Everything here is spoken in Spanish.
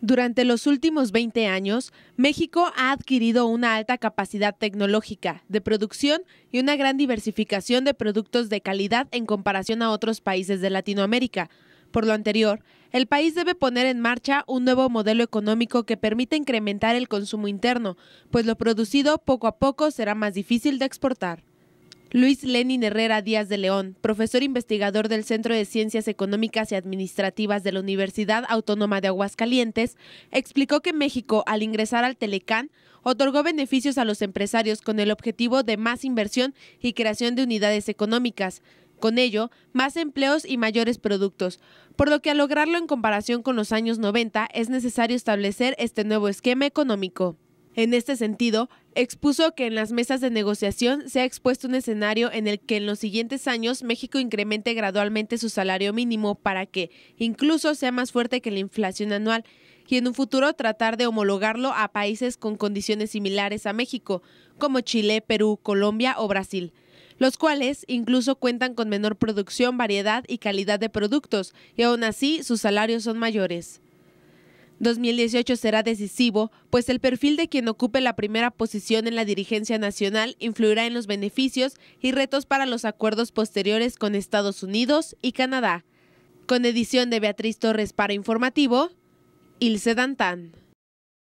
Durante los últimos 20 años, México ha adquirido una alta capacidad tecnológica de producción y una gran diversificación de productos de calidad en comparación a otros países de Latinoamérica. Por lo anterior, el país debe poner en marcha un nuevo modelo económico que permita incrementar el consumo interno, pues lo producido poco a poco será más difícil de exportar. Luis Lenin Herrera Díaz de León, profesor investigador del Centro de Ciencias Económicas y Administrativas de la Universidad Autónoma de Aguascalientes, explicó que México, al ingresar al Telecán, otorgó beneficios a los empresarios con el objetivo de más inversión y creación de unidades económicas. Con ello, más empleos y mayores productos, por lo que al lograrlo en comparación con los años 90 es necesario establecer este nuevo esquema económico. En este sentido, expuso que en las mesas de negociación se ha expuesto un escenario en el que en los siguientes años México incremente gradualmente su salario mínimo para que incluso sea más fuerte que la inflación anual y en un futuro tratar de homologarlo a países con condiciones similares a México, como Chile, Perú, Colombia o Brasil los cuales incluso cuentan con menor producción, variedad y calidad de productos, y aún así sus salarios son mayores. 2018 será decisivo, pues el perfil de quien ocupe la primera posición en la dirigencia nacional influirá en los beneficios y retos para los acuerdos posteriores con Estados Unidos y Canadá. Con edición de Beatriz Torres para Informativo, Ilse Dantán.